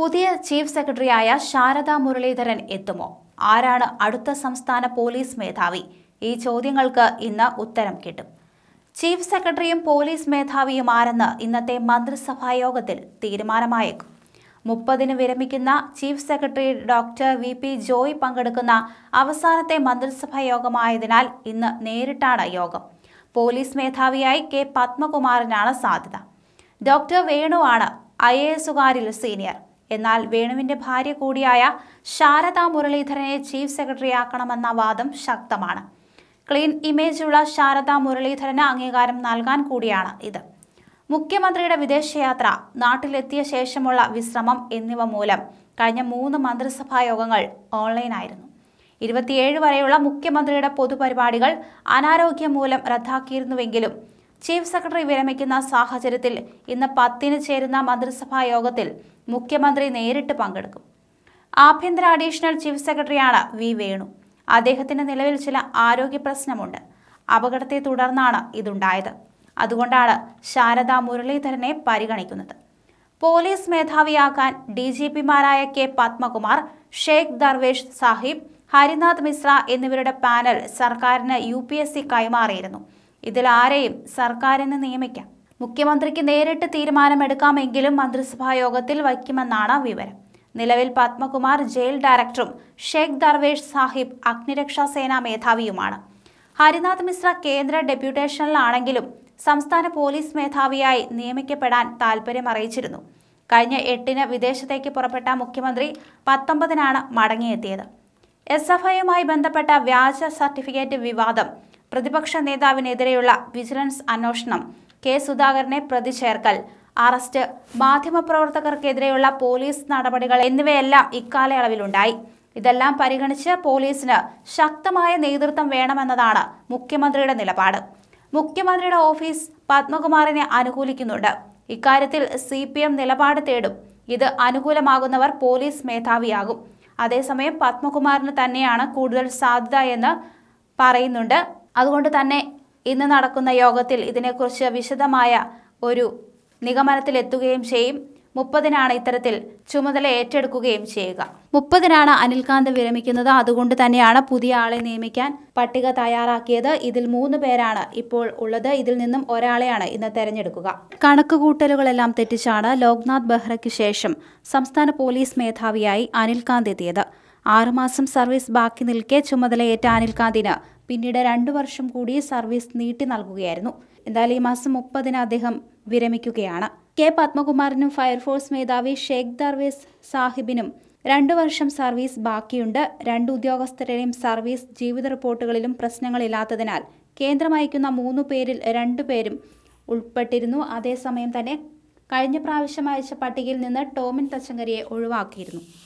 പുതിയ ചീഫ് സെക്രട്ടറിയായ ശാരദ മുരളീധരൻ എത്തുമോ ആരാണ് അടുത്ത സംസ്ഥാന പോലീസ് മേധാവി ഈ ചോദ്യങ്ങൾക്ക് ഇന്ന് ഉത്തരം കിട്ടും ചീഫ് സെക്രട്ടറിയും പോലീസ് മേധാവിയും ആരെന്ന് ഇന്നത്തെ മന്ത്രിസഭാ യോഗത്തിൽ തീരുമാനമായേക്കും മുപ്പതിന് വിരമിക്കുന്ന chief secretary doctor V P Joy പങ്കെടുക്കുന്ന അവസാനത്തെ മന്ത്രിസഭാ യോഗമായതിനാൽ ഇന്ന് നേരിട്ടാണ് യോഗം പോലീസ് മേധാവിയായി കെ പത്മകുമാറിനാണ് സാധ്യത ഡോക്ടർ വേണുവാണ് ഐ എ എസുകാരിൽ സീനിയർ എന്നാൽ വേണുവിന്റെ ഭാര്യ കൂടിയായ ശാരദാ മുരളീധരനെ ചീഫ് സെക്രട്ടറി ആക്കണമെന്ന വാദം ശക്തമാണ് ക്ലീൻ ഇമേജുള്ള ശാരദാ മുരളീധരന് അംഗീകാരം നൽകാൻ കൂടിയാണ് ഇത് മുഖ്യമന്ത്രിയുടെ വിദേശയാത്ര നാട്ടിലെത്തിയ ശേഷമുള്ള വിശ്രമം എന്നിവ മൂലം കഴിഞ്ഞ മൂന്ന് മന്ത്രിസഭാ യോഗങ്ങൾ ഓൺലൈനായിരുന്നു ഇരുപത്തിയേഴ് വരെയുള്ള മുഖ്യമന്ത്രിയുടെ പൊതുപരിപാടികൾ അനാരോഗ്യം മൂലം റദ്ദാക്കിയിരുന്നുവെങ്കിലും ചീഫ് സെക്രട്ടറി വിരമിക്കുന്ന സാഹചര്യത്തിൽ ഇന്ന് പത്തിന് ചേരുന്ന മന്ത്രിസഭാ യോഗത്തിൽ മുഖ്യമന്ത്രി നേരിട്ട് പങ്കെടുക്കും ആഭ്യന്തര അഡീഷണൽ ചീഫ് സെക്രട്ടറിയാണ് വി വേണു അദ്ദേഹത്തിന്റെ നിലവിൽ ചില ആരോഗ്യ പ്രശ്നമുണ്ട് അപകടത്തെ തുടർന്നാണ് ഇതുണ്ടായത് അതുകൊണ്ടാണ് ശാരദ മുരളീധരനെ പരിഗണിക്കുന്നത് പോലീസ് മേധാവിയാക്കാൻ ഡി ജി പിമാരായ കെ പത്മകുമാർ ഷെയ്ഖ് ദർവേഷ് സാഹിബ് ഹരിനാഥ് മിശ്ര എന്നിവരുടെ പാനൽ സർക്കാരിന് യു കൈമാറിയിരുന്നു ഇതിൽ ആരെയും സർക്കാരിന് നിയമിക്കാം മുഖ്യമന്ത്രിക്ക് നേരിട്ട് തീരുമാനമെടുക്കാമെങ്കിലും മന്ത്രിസഭാ യോഗത്തിൽ വയ്ക്കുമെന്നാണ് വിവരം നിലവിൽ പത്മകുമാർ ജയിൽ ഡയറക്ടറും ഷേഖ് ദർവേഷ് സാഹിബ് അഗ്നിരക്ഷാ സേനാ മേധാവിയുമാണ് ഹരിനാഥ് മിശ്ര കേന്ദ്ര ഡെപ്യൂട്ടേഷനിലാണെങ്കിലും സംസ്ഥാന പോലീസ് മേധാവിയായി നിയമിക്കപ്പെടാൻ താൽപ്പര്യം അറിയിച്ചിരുന്നു കഴിഞ്ഞ എട്ടിന് വിദേശത്തേക്ക് പുറപ്പെട്ട മുഖ്യമന്ത്രി പത്തൊമ്പതിനാണ് മടങ്ങിയെത്തിയത് എസ് എഫ് ഐയുമായി ബന്ധപ്പെട്ട വ്യാജ സർട്ടിഫിക്കറ്റ് വിവാദം പ്രതിപക്ഷ നേതാവിനെതിരെയുള്ള വിജിലൻസ് അന്വേഷണം കെ സുധാകരനെ പ്രതി ചേർക്കൽ അറസ്റ്റ് മാധ്യമപ്രവർത്തകർക്കെതിരെയുള്ള പോലീസ് നടപടികൾ എന്നിവയെല്ലാം ഇക്കാലയളവിലുണ്ടായി ഇതെല്ലാം പരിഗണിച്ച് പോലീസിന് ശക്തമായ നേതൃത്വം വേണമെന്നതാണ് മുഖ്യമന്ത്രിയുടെ നിലപാട് മുഖ്യമന്ത്രിയുടെ ഓഫീസ് പത്മകുമാറിനെ അനുകൂലിക്കുന്നുണ്ട് ഇക്കാര്യത്തിൽ സി പി എം നിലപാട് തേടും ഇത് അനുകൂലമാകുന്നവർ പോലീസ് മേധാവിയാകും അതേസമയം പത്മകുമാറിന് തന്നെയാണ് കൂടുതൽ സാധ്യത എന്ന് പറയുന്നുണ്ട് അതുകൊണ്ട് തന്നെ ഇന്ന് നടക്കുന്ന യോഗത്തിൽ ഇതിനെക്കുറിച്ച് വിശദമായ ഒരു നിഗമനത്തിലെത്തുകയും ചെയ്യും മുപ്പതിനാണ് ഇത്തരത്തിൽ ചുമതല ഏറ്റെടുക്കുകയും ചെയ്യുക മുപ്പതിനാണ് അനിൽകാന്ത് വിരമിക്കുന്നത് അതുകൊണ്ട് തന്നെയാണ് പുതിയ ആളെ നിയമിക്കാൻ പട്ടിക തയ്യാറാക്കിയത് ഇതിൽ മൂന്ന് പേരാണ് ഇപ്പോൾ ഉള്ളത് ഇതിൽ നിന്നും ഒരാളെയാണ് ഇന്ന് തെരഞ്ഞെടുക്കുക കണക്കുകൂട്ടലുകളെല്ലാം തെറ്റിച്ചാണ് ലോക്നാഥ് ബെഹ്റയ്ക്ക് ശേഷം സംസ്ഥാന പോലീസ് മേധാവിയായി അനിൽകാന്ത് എത്തിയത് ആറുമാസം സർവീസ് ബാക്കി നിൽക്കെ ചുമതലയേറ്റ അനിൽകാന്തിന് പിന്നീട് രണ്ടു വർഷം കൂടി സർവീസ് നീട്ടി നൽകുകയായിരുന്നു എന്നാൽ ഈ മാസം മുപ്പതിന് അദ്ദേഹം വിരമിക്കുകയാണ് കെ പത്മകുമാറിനും ഫയർഫോഴ്സ് മേധാവി ഷേഖ് ദർവേസ് സാഹിബിനും രണ്ടു വർഷം സർവീസ് ബാക്കിയുണ്ട് രണ്ട് ഉദ്യോഗസ്ഥരുടെയും സർവീസ് ജീവിത റിപ്പോർട്ടുകളിലും പ്രശ്നങ്ങളില്ലാത്തതിനാൽ കേന്ദ്രം അയക്കുന്ന മൂന്നു പേരിൽ രണ്ടു പേരും ഉൾപ്പെട്ടിരുന്നു അതേസമയം തന്നെ കഴിഞ്ഞ പ്രാവശ്യം അയച്ച പട്ടികയിൽ നിന്ന് ടോമിൻ തച്ചങ്കരിയെ ഒഴിവാക്കിയിരുന്നു